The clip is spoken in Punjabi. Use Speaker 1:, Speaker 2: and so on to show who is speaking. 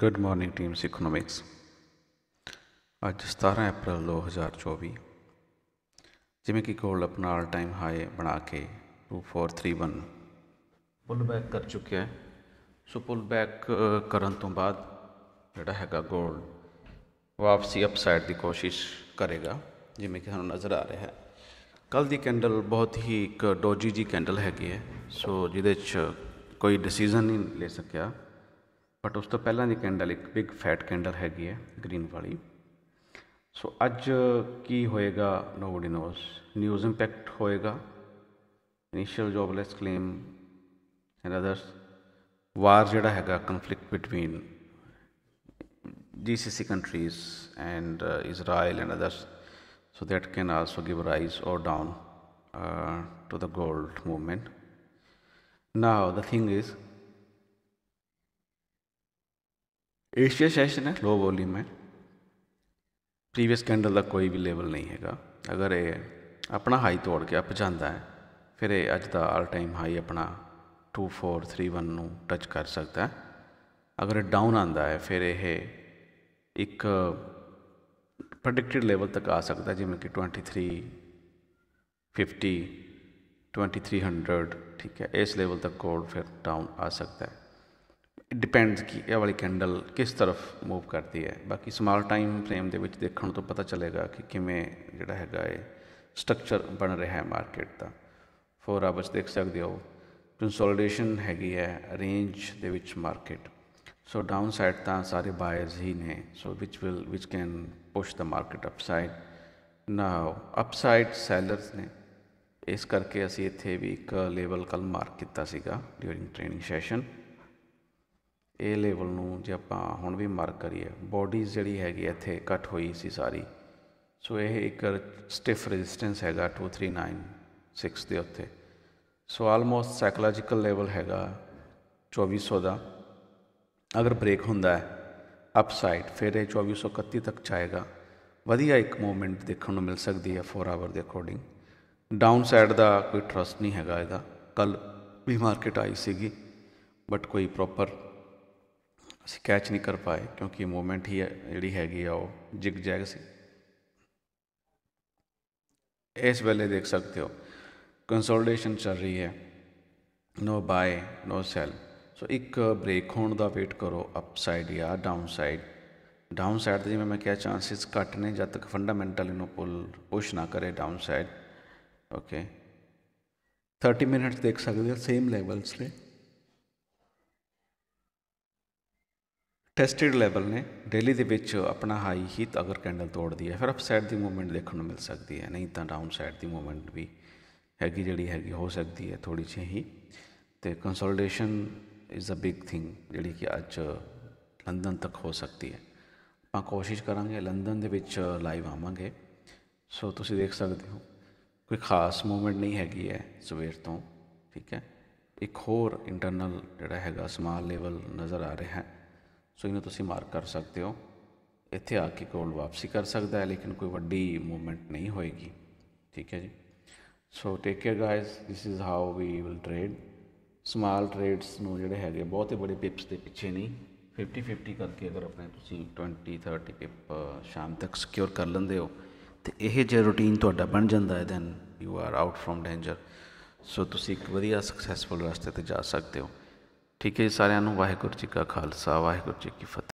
Speaker 1: ਗੁੱਡ ਮਾਰਨਿੰਗ ਟੀਮ ਸਿਕਨੋਮਿਕਸ ਅੱਜ 17 ਅਪ੍ਰੈਲ 2024 ਜਿਵੇਂ ਕਿ ਕੋਲ ਆਪਣਾ ਆਲ ਟਾਈਮ ਹਾਈ ਬਣਾ ਕੇ 2431 ਪੁੱਲ ਬੈਕ ਕਰ ਚੁੱਕਿਆ ਹੈ ਸੋ ਪੁੱਲ ਬੈਕ ਕਰਨ ਤੋਂ ਬਾਅਦ ਜਿਹੜਾ ਹੈਗਾ ਗੋਲਡ ਵਾਪਸੀ ਅਪਸਾਈਡ ਦੀ ਕੋਸ਼ਿਸ਼ ਕਰੇਗਾ ਜਿਵੇਂ ਕਿ ਸਾਨੂੰ ਨਜ਼ਰ ਆ ਰਿਹਾ ਹੈ ਕੱਲ ਦੀ ਕੈਂਡਲ ਬਹੁਤ ਹੀ ਇੱਕ ਡੋਜੀ ਜੀ ਕੈਂਡਲ ਹੈਗੀ ਹੈ ਸੋ ਜਿਹਦੇ 'ਚ ਕੋਈ ਡਿਸੀਜਨ ਨਹੀਂ ਲੈ ਸਕਿਆ ਬਟ ਉਸ ਤੋਂ ਪਹਿਲਾਂ ਦੀ ਕੈਂਡਲ ਇੱਕ ਬਿਗ ਫੈਟ ਕੈਂਡਲ ਹੈਗੀ ਹੈ ਗ੍ਰੀਨ ਵਾਲੀ ਸੋ ਅੱਜ ਕੀ ਹੋਏਗਾ ਨੋਬਡੀ ਨੋਸ ਨਿਊਜ਼ ਇੰਪੈਕਟ ਹੋਏਗਾ initial jobless claim and others war ਜਿਹੜਾ ਹੈਗਾ conflict between GCC countries and uh, Israel and others. So that can also give rise or down uh, to the gold movement. Now the thing is, Asia session ਹੈ ਲੋ ਵੋਲਿਊਮ ਹੈ ਪ੍ਰੀਵੀਅਸ ਕੈਂਡਲ ਦਾ ਕੋਈ ਵੀ ਲੈਵਲ ਨਹੀਂ ਹੈਗਾ ਅਗਰ ਇਹ ਆਪਣਾ ਹਾਈ ਤੋੜ ਕੇ ਅਪ ਜਾਂਦਾ ਹੈ ਫਿਰ ਇਹ ਅੱਜ ਦਾ ਆਲ ਟਾਈਮ ਹਾਈ ਆਪਣਾ 2431 ਨੂੰ ਟੱਚ ਕਰ ਸਕਦਾ ਹੈ ਅਗਰ ਇਹ ਡਾਊਨ ਆਂਦਾ ਹੈ ਫਿਰ ਇਹ ਇੱਕ ਪ੍ਰੈਡਿਕਟਡ ਲੈਵਲ ਤੱਕ ਆ ਸਕਦਾ ਜਿਵੇਂ ਕਿ 23 50 2300 ਠੀਕ ਹੈ ਇਸ ਲੈਵਲ ਤੱਕ ਕੋਲ ਫਿਰ ਡਾਊਨ ਆ ਸਕਦਾ ਹੈ ਡਿਪੈਂਡਸ ਕੀ ਇਹ ਵਾਲੀ ਕੈਂਡਲ ਕਿਸ ਤਰਫ ਮੂਵ ਕਰਦੀ ਹੈ ਬਾਕੀ ਸਮਾਲ ਟਾਈਮ ਫਰੇਮ ਦੇ ਵਿੱਚ ਦੇਖਣ ਤੋਂ ਪਤਾ ਚੱਲੇਗਾ ਕਿ ਕਿਵੇਂ ਜਿਹੜਾ ਹੈਗਾ ਇਹ ਸਟਰਕਚਰ ਬਣ ਰਿਹਾ ਹੈ ਮਾਰਕੀਟ ਦਾ 4 ਆਵਰਸ ਦੇਖ ਸਕਦੇ ਹੋ ਕੰਸੋਲੀਡੇਸ਼ਨ ਹੈਗੀ ਹੈ ਰੇਂਜ ਦੇ ਵਿੱਚ ਮਾਰਕੀਟ ਸੋ ਡਾਊਨ ਸਾਈਡ ਤਾਂ ਸਾਰੇ ਬਾਇਰਸ ਹੀ ਨੇ so which will which can push ਦਾ market upside now upside sellers ਨੇ ਇਸ ਕਰਕੇ ਅਸੀਂ ਇੱਥੇ ਵੀ ਇੱਕ ਲੇਵਲ ਕਲ ਮਾਰਕ ਕੀਤਾ ਸੀਗਾ ਡਿਊਰਿੰਗ ਟ੍ਰੇਨਿੰਗ ਸੈਸ਼ਨ ਏ ਲੈਵਲ ਨੂੰ ਜੇ ਆਪਾਂ ਹੁਣ ਵੀ ਮਾਰਕ ਕਰੀਏ ਬਾਡੀਜ਼ ਜਿਹੜੀ ਹੈਗੀ ਇੱਥੇ ਕੱਟ ਹੋਈ ਸੀ ਸਾਰੀ ਸੋ ਇਹ ਇੱਕ ਸਟਿਫ ਰੈਜ਼ਿਸਟੈਂਸ ਹੈਗਾ 2396 ਦੇ ਉੱਤੇ ਸੋ ਆਲਮੋਸਟ ਸਾਈਕੋਲੋਜੀਕਲ ਲੈਵਲ ਹੈਗਾ 2400 ਦਾ ਅਗਰ ਬ੍ਰੇਕ ਹੁੰਦਾ ਹੈ ਅਪਸਾਈਡ ਫਿਰ ਇਹ 2431 ਤੱਕ ਜਾਏਗਾ ਵਧੀਆ ਇੱਕ ਮੂਵਮੈਂਟ ਦੇਖਣ ਨੂੰ ਮਿਲ ਸਕਦੀ ਹੈ 4 ਆਵਰ ਦੇ ਅਕੋਰਡਿੰਗ ਡਾਊਨ ਸਾਈਡ ਦਾ ਕੋਈ ਟਰਸਟ ਨਹੀਂ ਹੈਗਾ ਇਹਦਾ ਕੱਲ ਵੀ ਮਾਰਕੀਟ ਆਈ ਸੀਗੀ ਬਟ ਕੋਈ ਪ੍ਰੋਪਰ ਅਸੀਂ ਕੈਚ ਨਹੀਂ ਕਰ ਪਾਏ ਕਿਉਂਕਿ ਮੂਵਮੈਂਟ ਹੀ ਜਿਹੜੀ ਹੈਗੀ ਆ ਉਹ ਜਿਗ ਜੈਗ ਸੀ ਇਸ ਵੇਲੇ ਦੇਖ ਸਕਦੇ ਹੋ ਕੰਸੋਲੀਡੇਸ਼ਨ ਚੱਲ ਰਹੀ ਹੈ ਨੋ ਬਾਏ ਨੋ ਸੈਲ ਸੋ ਇੱਕ ਬ੍ਰੇਕ ਹੋਣ ਦਾ ਵੇਟ ਕਰੋ ਅਪਸਾਈਡ ਜਾਂ ਡਾਊਨਸਾਈਡ ਡਾਊਨਸਾਈਡ ਤੇ ਜਿਵੇਂ ਮੈਂ ਕਿਹਾ ਚਾਂਸਸ ਘੱਟ ਨੇ ਜਦ ਤੱਕ ਫੰਡਾਮੈਂਟਲ ਇਹਨੂੰ ਪੁਲ ਪੁਸ਼ ਨਾ ਕਰੇ ਡਾਊਨਸਾਈਡ ਓਕੇ 30 ਮਿੰਟਸ ਦੇਖ ਸਕਦੇ ਹੋ ਸੇਮ ਲੈਵਲਸ ਤੇ ਟੈਸਟਡ ਲੈਵਲ ਨੇ ਡੇਲੀ ਦੇ ਵਿੱਚ ਆਪਣਾ ਹਾਈ ਹੀਟ ਅਗਰ ਕੈਂਡਲ ਤੋੜਦੀ ਹੈ ਫਿਰ ਅਪਸਾਈਡ ਦੀ ਮੂਵਮੈਂਟ ਦੇਖਣ ਨੂੰ ਮਿਲ ਸਕਦੀ ਹੈ ਨਹੀਂ ਤਾਂ ਡਾਊਨ ਸਾਈਡ ਦੀ ਮੂਵਮੈਂਟ ਵੀ ਹੈਗੀ ਜਿਹੜੀ ਹੈਗੀ ਹੋ ਸਕਦੀ ਹੈ ਥੋੜੀ ਜਿਹੀ ਹੀ ਤੇ consolidation is a big thing ਜਿਹੜੀ ਕਿ ਅੱਜ ਲੰਡਨ ਤੱਕ ਹੋ ਸਕਦੀ ਹੈ ਆਪਾਂ ਕੋਸ਼ਿਸ਼ ਕਰਾਂਗੇ ਲੰਡਨ ਦੇ ਵਿੱਚ ਲਾਈਵ ਆਵਾਂਗੇ ਸੋ ਤੁਸੀਂ ਦੇਖ ਸਕਦੇ ਹੋ ਕੋਈ ਖਾਸ ਮੂਵਮੈਂਟ ਨਹੀਂ ਹੈਗੀ ਹੈ ਸਵੇਰ ਤੋਂ ਠੀਕ ਹੈ ਇੱਕ ਹੋਰ ਇੰਟਰਨਲ ਜਿਹੜਾ ਹੈਗਾ ਸਮਾਲ ਲੈਵਲ ਨਜ਼ਰ ਆ ਰਿਹਾ ਹੈ ਸੋ ਇਹਨੂੰ ਤੁਸੀਂ ਮਾਰਕ ਕਰ ਸਕਦੇ ਹੋ ਇੱਥੇ ਆ ਕੇ ਕੋਲ ਵਾਪਸੀ ਕਰ ਸਕਦਾ ਹੈ ਲੇਕਿਨ ਕੋਈ ਵੱਡੀ ਮੂਵਮੈਂਟ ਨਹੀਂ ਹੋਏਗੀ ਠੀਕ ਹੈ ਜੀ so take care guys this is how we will trade small trades ਨੂੰ ਜਿਹੜੇ ਹੈਗੇ ਬਹੁਤੇ ਬੜੇ ਪਿਪਸ ਦੇ ਪਿੱਛੇ ਨਹੀਂ 50 50 ਕਰਕੇ ਅਗਰ ਆਪਣੇ ਤੁਸੀਂ 20 30 ਪਿਪ ਸ਼ਾਮ ਤੱਕ ਸਿਕਿਉਰ ਕਰ ਲੈਂਦੇ ਹੋ ਤੇ ਇਹ ਜੇ ਰੁਟੀਨ ਤੁਹਾਡਾ ਬਣ ਜਾਂਦਾ ਹੈ then you are out from danger so ਤੁਸੀਂ ਇੱਕ ਵਧੀਆ ਸਕਸੈਸਫੁਲ ਰਸਤੇ ਤੇ ਜਾ ਸਕਦੇ ਹੋ ਠੀਕ ਹੈ ਸਾਰਿਆਂ ਨੂੰ ਵਾਹਿਗੁਰੂ ਜੀ ਕਾ ਖਾਲਸਾ ਵਾਹਿਗੁਰੂ ਜੀ ਕੀ ਫਤਿਹ